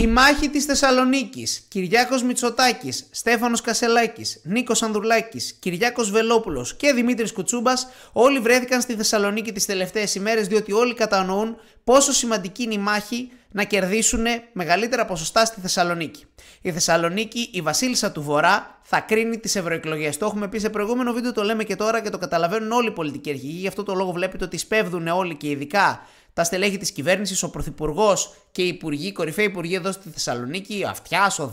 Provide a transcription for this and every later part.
Η μάχη της Θεσσαλονίκης, Κυριάκος Μητσοτάκης, Στέφανος Κασελάκης, Νίκος Ανδρουλάκης, Κυριάκος Βελόπουλος και Δημήτρης Κουτσούμπας όλοι βρέθηκαν στη Θεσσαλονίκη τις τελευταίες ημέρες διότι όλοι κατανοούν πόσο σημαντική είναι η μάχη να κερδίσουν μεγαλύτερα ποσοστά στη Θεσσαλονίκη. Η Θεσσαλονίκη, η βασίλισσα του Βορρά, θα κρίνει τις ευρωεκλογές. Το έχουμε πει σε προηγούμενο βίντεο, το λέμε και τώρα και το καταλαβαίνουν όλοι οι πολιτικοί αρχηγοί. Γι' αυτό το λόγο βλέπετε ότι σπέβδουν όλοι και ειδικά τα στελέχη της κυβέρνησης, ο Πρωθυπουργός και οι υπουργοί, κορυφαίοι υπουργοί εδώ στη Θεσσαλονίκη, ο Αυτιάς, ο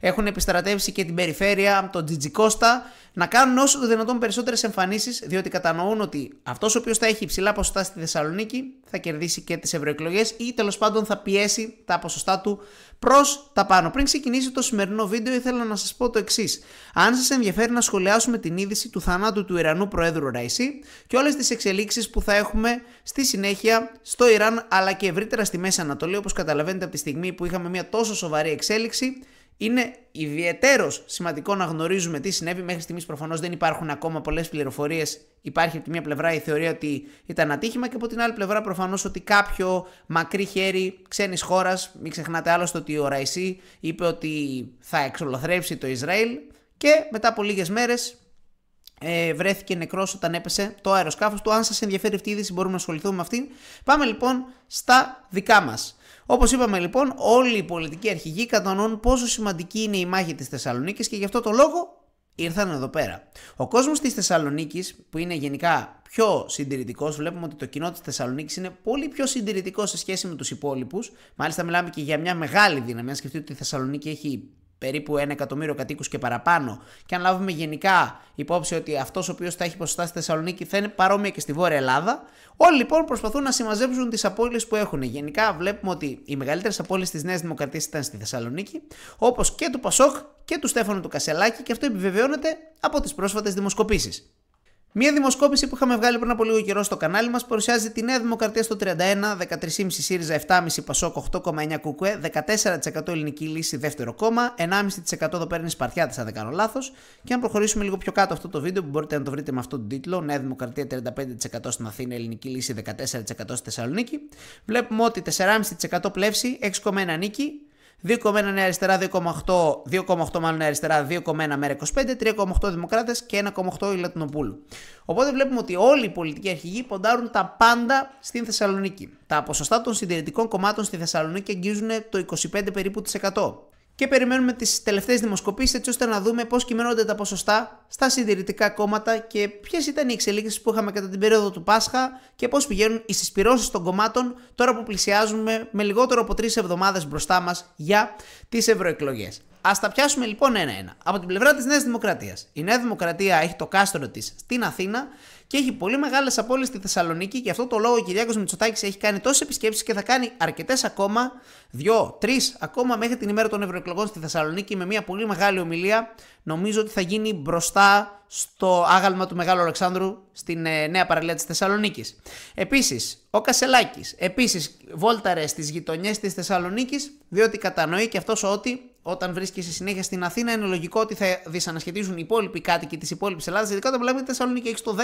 έχουν επιστρατεύσει και την περιφέρεια, τον Κώστα, να κάνουν όσο το δυνατόν περισσότερες εμφανίσεις, διότι κατανοούν ότι αυτός ο οποίος θα έχει υψηλά ποσοστά στη Θεσσαλονίκη θα κερδίσει και τις ευρωεκλογές ή τέλος πάντων θα πιέσει τα ποσοστά του προς τα πάνω. Πριν ξεκινήσει το σημερινό βίντεο, ήθελα να σας πω το εξής. Αν σας ενδιαφέρει να σχολιάσουμε την είδηση του θανάτου του Ιρανού Προέδρου Ραϊσί και όλες τις εξελίξεις που θα έχουμε στη συνέχεια στο Ιράν αλλά και ευρύτερα στη Μέση Ανατολή, όπως καταλαβαίνετε από τη στιγμή που είχαμε μια τόσο σοβαρή εξέλιξη, είναι ιδιαίτερο σημαντικό να γνωρίζουμε τι συνέβη. Μέχρι στιγμής προφανώς δεν υπάρχουν ακόμα πολλές πληροφορίες. Υπάρχει από τη μία πλευρά η θεωρία ότι ήταν ατύχημα και από την άλλη πλευρά προφανώς ότι κάποιο μακρύ χέρι ξένης χώρας, μην ξεχνάτε άλλωστε ότι ο Ραϊσί είπε ότι θα εξολοθρέψει το Ισραήλ και μετά από λίγες μέρες ε, βρέθηκε νεκρός όταν έπεσε το αεροσκάφος του. Αν σας ενδιαφέρει αυτή η είδηση, μπορούμε να ασχοληθούμε με αυτήν. Πάμε λοιπόν στα δικά μας. Όπως είπαμε λοιπόν, όλοι οι πολιτικοί αρχηγοί κατανοούν πόσο σημαντική είναι η μάχη της Θεσσαλονίκης και γι' αυτό το λόγο ήρθαν εδώ πέρα. Ο κόσμος της Θεσσαλονίκης, που είναι γενικά πιο συντηρητικός, βλέπουμε ότι το κοινό της Θεσσαλονίκης είναι πολύ πιο συντηρητικό σε σχέση με τους υπόλοιπους. Μάλιστα, μιλάμε και για μια μεγάλη δύναμη. Αν σκεφτείτε ότι η Θεσσαλονίκη έχει περίπου 1 εκατομμύριο κατοίκους και παραπάνω, και αν λάβουμε γενικά υπόψη ότι αυτός ο οποίος θα έχει ποσοστά στη Θεσσαλονίκη θα είναι παρόμοια και στη Βόρεια Ελλάδα, όλοι λοιπόν προσπαθούν να συμμαζέψουν τις απώλειες που έχουν. Γενικά βλέπουμε ότι οι μεγαλύτερες απώλειες της Νέας Δημοκρατίας ήταν στη Θεσσαλονίκη, όπως και του Πασόκ και του Στέφανο του Κασελάκη, και αυτό επιβεβαιώνεται από τις πρόσφατες δημοσκοπήσεις. Μία δημοσκόπηση που είχαμε βγάλει πριν από λίγο καιρό στο κανάλι μας παρουσιάζει τη Νέα Δημοκρατία στο 31, 13,5 ΣΥΡΙΖΑ, 7,5 ΠΑΣΟΚ, 8,9 ΚΟΚΟΕ, 14% Ελληνική Λύση, δεύτερο κόμμα, 1,5% εδώ παίρνει Σπαρτιάτη, αν δεν κάνω λάθος. Και αν προχωρήσουμε λίγο πιο κάτω αυτό το βίντεο που μπορείτε να το βρείτε με αυτόν τον τίτλο, Νέα Δημοκρατία 35% στην Αθήνα, Ελληνική Λύση 14% στη Θεσσαλονίκη, βλέπουμε ότι 4,5% πλεύση, 6,1 νίκη, 2,1 Νέα Αριστερά, 2,8 2,8 μάλλον Αριστερά, 2,1 Μέρα 25, 3,8 Δημοκράτες και 1,8 η Οπότε βλέπουμε ότι όλοι οι πολιτικοί αρχηγοί ποντάρουν τα πάντα στην Θεσσαλονίκη. Τα ποσοστά των συντηρητικών κομμάτων στη Θεσσαλονίκη αγγίζουν το 25 περίπου 100. Και περιμένουμε τις τελευταίες δημοσκοπήσεις έτσι ώστε να δούμε πώς κυμαίνονται τα ποσοστά στα συντηρητικά κόμματα και ποιες ήταν οι εξελίξεις που είχαμε κατά την περίοδο του Πάσχα και πώς πηγαίνουν οι συσπυρώσει των κομμάτων τώρα που πλησιάζουμε με λιγότερο από τρεις εβδομάδες μπροστά μας για τις ευρωεκλογές. Ας τα πιάσουμε λοιπόν ένα-ένα. Από την πλευρά της Νέας Δημοκρατίας. Η Νέα Δημοκρατία έχει το κάστρο της στην Αθήνα και έχει πολύ μεγάλες απόλυε στη Θεσσαλονίκη. Γι' αυτό το λόγο ο Κυριάκο Μητσοτάκης έχει κάνει τόσες επισκέψεις και θα κάνει αρκετές ακόμα, δύο, τρεις ακόμα μέχρι την ημέρα των ευρωεκλογών στη Θεσσαλονίκη με μια πολύ μεγάλη ομιλία. Νομίζω ότι θα γίνει μπροστά στο άγαλμα του Μεγάλου Αλεξάνδρου στην ε, νέα παραλία της Θεσσαλονίκης. Επίσης, ο Κασελάκης. Επίσης, βόλταρε στις γειτονιές της Θεσσαλονίκης, διότι κατανοεί και αυτός ότι όταν βρίσκεσαι συνέχεια στην Αθήνα, είναι λογικό ότι θα δυσανασχετίζουν οι υπόλοιποι κάτοικοι της υπόλοιπης Ελλάδας, ειδικά όταν βλέπουμε τη Θεσσαλονίκη έχει το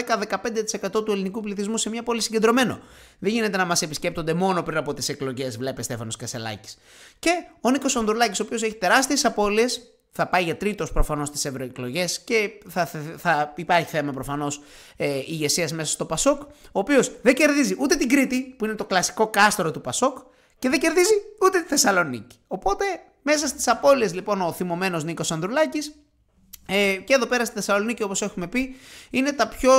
10-15% του ελληνικού πληθυσμού σε μια πόλη συγκεντρωμένο. Δεν γίνεται να μας επισκέπτονται μόνο πριν από τις εκλογές, βλέπετε Στέφανος Κασελάκης. Και ο Νίκος Ονδρουλάκης, ο οποίος έχει τεράστιες απώλειες, θα πάει για τρίτος προφανώς στις ευρωεκλογές και θα, θα, θα υπάρχει θέμα προφανώς ε, ηγεσίας μέσα στο Πασόκ, ο οποίος δεν κερδίζει ούτε την Κρήτη, που είναι το κλασικό κάστρο του Πασόκ, και δεν κερδίζει ούτε τη Θεσσαλονίκη. Οπότε μέσα στις απώλειες λοιπόν ο θυμωμένος Νίκος Ανδρουλάκης. Ε, και εδώ πέρα στη Θεσσαλονίκη όπως έχουμε πει είναι τα πιο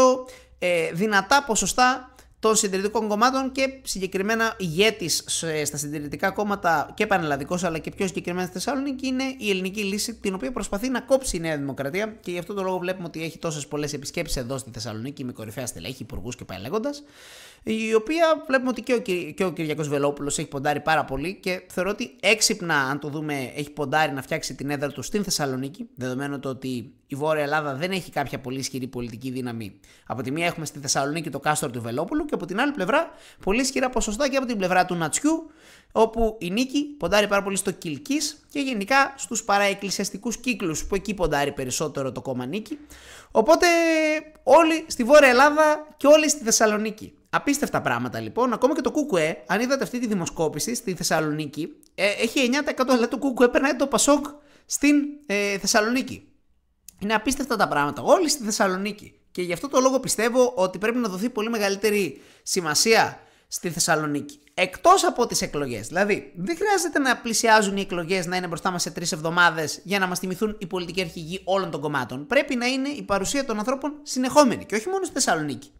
ε, δυνατά ποσοστά των συντηρητικών κομμάτων και συγκεκριμένα ηγέτης στα συντηρητικά κόμματα και πανελλαδικός αλλά και πιο συγκεκριμένα στη Θεσσαλονίκη είναι η ελληνική λύση, την οποία προσπαθεί να κόψει η Νέα Δημοκρατία και γι' αυτό το λόγο βλέπουμε ότι έχει τόσες πολλές επισκέψεις εδώ στη Θεσσαλονίκη με κορυφαία στελέχη, υπουργούς και πάει Η οποία βλέπουμε ότι και ο, και ο Κυριακός Βελόπουλος έχει ποντάρει πάρα πολύ και θεωρώ ότι έξυπνα, αν το δούμε, έχει ποντάρει να φτιάξει την έδρα του στην Θεσσαλονίκη, δεδομένου το ότι η Βόρεια Ελλάδα δεν έχει κάποια πολύ ισχυρή πολιτική δύναμη. Από τη μία έχουμε στη Θεσσαλονίκη το κάστρο του Βελόπουλου και από την άλλη πλευρά πολύ ισχυρά ποσοστά και από την πλευρά του Νατσιού, όπου η νίκη ποντάρει πάρα πολύ στο Κιλκή και γενικά στους παραεκκλησιαστικούς κύκλους που εκεί ποντάρει περισσότερο το κόμμα νίκη. Οπότε όλοι στη Βόρεια Ελλάδα και όλοι στη Θεσσαλονίκη. Απίστευτα πράγματα λοιπόν. Ακόμα και το Κούκουε, αν είδατε αυτή τη δημοσκόπηση στη Θεσσαλονίκη, ε, έχει 9% αλλά δηλαδή το Κούκουε περνάει το Πασόκ στην ε, Θεσσαλονίκη. Είναι απίστευτα τα πράγματα. Όλοι στη Θεσσαλονίκη. Και γι' αυτό το λόγο πιστεύω ότι πρέπει να δοθεί πολύ μεγαλύτερη σημασία στη Θεσσαλονίκη. Εκτός από τις εκλογές. Δηλαδή, δεν χρειάζεται να πλησιάζουν οι εκλογές να είναι μπροστά μας σε τρεις εβδομάδες για να μας θυμηθούν οι πολιτικοί αρχηγοί όλων των κομμάτων. Πρέπει να είναι η παρουσία των ανθρώπων συνεχόμενη και όχι μόνο στη Θεσσαλονίκη.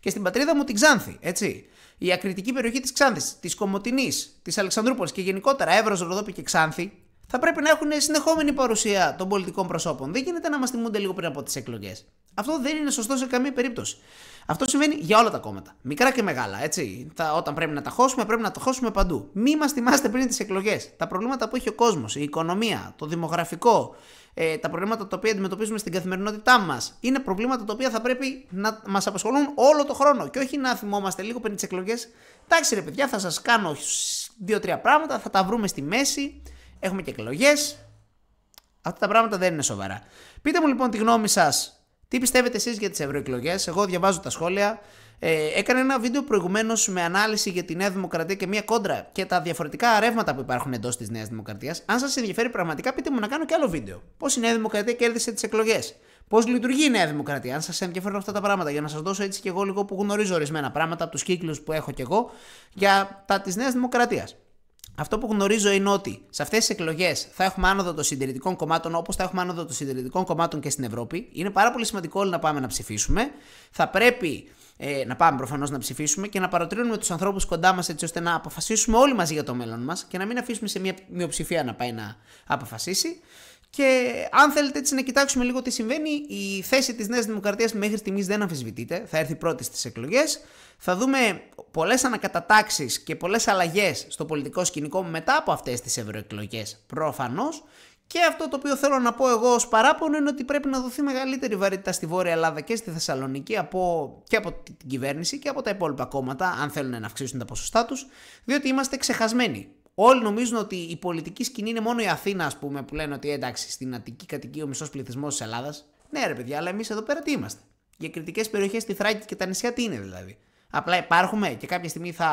Και στην πατρίδα μου την Ξάνθη, έτσι. Η ακριτική περιοχή της Ξάνθης, της Κομωτινής, της Αλεξανδρούπολης και γενικότερα Εύρος, Ροδόπη και Ξάνθη θα πρέπει να έχουν συνεχόμενη παρουσία των πολιτικών προσώπων. Δεν γίνεται να μας θυμούνται λίγο πριν από τις εκλογές. Αυτό δεν είναι σωστό σε καμία περίπτωση. Αυτό συμβαίνει για όλα τα κόμματα. Μικρά και μεγάλα, έτσι. όταν πρέπει να τα χώσουμε, πρέπει να τα χώσουμε παντού. Μη μας θυμάστε πριν τις εκλογές. Τα προβλήματα που έχει ο κόσμος, η οικονομία, το δημογραφικό, ε, τα προβλήματα τα οποία αντιμετωπίζουμε στην καθημερινότητά μας, είναι προβλήματα τα οποία θα πρέπει να μας απασχολούν όλο το χρόνο. Και όχι να θυμόμαστε λίγο πριν τις εκλογές. Εντάξει, ρε παιδιά, θα σας κάνω δύο-τρία πράγματα, θα τα βρούμε στη μέση έχουμε και εκλογές. Αυτά τα πράγματα δεν είναι σοβαρά. Πείτε μου λοιπόν τη γνώμη σας. Τι πιστεύετε εσείς για τις ευρωεκλογές. Εγώ διαβάζω τα σχόλια. Ε, έκανε ένα βίντεο προηγουμένως με ανάλυση για τη Νέα Δημοκρατία και μία κόντρα και τα διαφορετικά ρεύματα που υπάρχουν εντός της Νέας Δημοκρατίας. Αν σας ενδιαφέρει πραγματικά, πείτε μου να κάνω και άλλο βίντεο. Πώς η Νέα Δημοκρατία κέρδισε τις εκλογές. Πώς λειτουργεί η Νέα Δημοκρατία. Αν σας ενδιαφέρουν αυτά τα πράγματα, για να σας δώσω έτσι και εγώ λίγο που γνωρίζω ορισμένα πράγματα από τους κύκλους που έχω κι εγώ για τα της Νέας Δημοκρατίας. Αυτό που γνωρίζω είναι ότι σε αυτές τις εκλογές θα έχουμε άνοδο των συντηρητικών κομμάτων όπως θα έχουμε άνοδο των συντηρητικών κομμάτων και στην Ευρώπη. Είναι πάρα πολύ σημαντικό όλοι να πάμε να ψηφίσουμε. Θα πρέπει ε, να πάμε προφανώς να ψηφίσουμε και να παροτρύνουμε τους ανθρώπους κοντά μας έτσι ώστε να αποφασίσουμε όλοι μαζί για το μέλλον μας και να μην αφήσουμε σε μια μειοψηφία να πάει να αποφασίσει. Και αν θέλετε έτσι να κοιτάξουμε λίγο τι συμβαίνει, η θέση της Νέας δημοκρατίας μέχρι στιγμής δεν αμφισβητείται, θα έρθει πρώτη στις εκλογές. Θα δούμε πολλές ανακατατάξεις και πολλές αλλαγές στο πολιτικό σκηνικό μετά από αυτές τις ευρωεκλογές Πρόφανώ. Και αυτό το οποίο θέλω να πω εγώ ως παράπονο είναι ότι πρέπει να δοθεί μεγαλύτερη βαρύτητα στη Βόρεια Ελλάδα και στη Θεσσαλονίκη από, και από την κυβέρνηση και από τα υπόλοιπα κόμματα αν θέλουν να αυξήσουν τα ποσοστά τους, διότι είμαστε ξεχασμένοι Όλοι νομίζουν ότι η πολιτική σκηνή είναι μόνο η Αθήνα, ας πούμε, που λένε ότι εντάξει, στην Αττική κατοικεί ο μισός πληθυσμός της Ελλάδας. Ναι, ρε παιδιά, αλλά εμείς εδώ πέρα τι είμαστε. Για κριτικές περιοχές στη Θράκη και τα νησιά τι είναι δηλαδή. Απλά υπάρχουμε και κάποια στιγμή θα,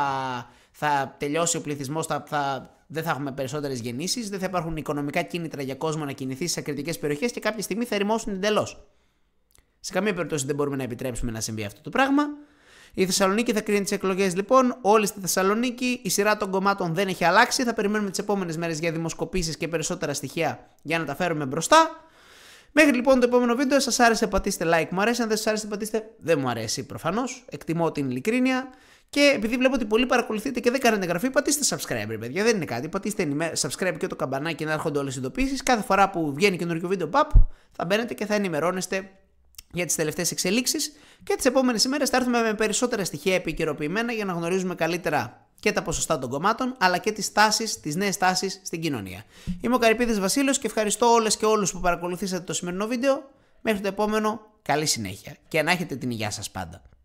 θα τελειώσει ο πληθυσμός, θα, θα, δεν θα έχουμε περισσότερες γεννήσεις, δεν θα υπάρχουν οικονομικά κίνητρα για κόσμο να κινηθεί σε κριτικές περιοχές και κάποια στιγμή θα ερημώσουν εντελώς. Σε καμία περίπτωση δεν μπορούμε να επιτρέψουμε να συμβεί αυτό το πράγμα. Η Θεσσαλονίκη θα κρίνει τις εκλογές λοιπόν. Όλοι στη Θεσσαλονίκη. Η σειρά των κομμάτων δεν έχει αλλάξει. Θα περιμένουμε τις επόμενες μέρες για δημοσκοπήσεις και περισσότερα στοιχεία για να τα φέρουμε μπροστά. Μέχρι λοιπόν το επόμενο βίντεο, σας άρεσε πατήστε like, μου αρέσει, αν δεν σας άρεσε πατήστε δεν μου αρέσει προφανώς. εκτιμώ την ειλικρίνεια και επειδή βλέπω ότι πολλοί παρακολουθείτε και δεν κάνετε εγγραφή, πατήστε subscribe ρε παιδιά, δεν είναι κάτι, πατήστε subscribe και το καμπανάκι να έρχονται όλες οι ειδοποίησει. κάθε φορά που βγαίνει καινούργιο βίντεο, παπ, θα μπαίνετε και θα ενημερώνεστε για τις τελευταίες εξελίξεις και τις επόμενες ημέρες θα έρθουμε με περισσότερα στοιχεία επικαιροποιημένα για να γνωρίζουμε καλύτερα και τα ποσοστά των κομμάτων αλλά και τις τάσεις, τις νέες τάσεις στην κοινωνία. Είμαι ο Καρυπίδης Βασίλειος και ευχαριστώ όλες και όλους που παρακολουθήσατε το σημερινό βίντεο. Μέχρι το επόμενο, καλή συνέχεια και να έχετε την υγεία σας πάντα.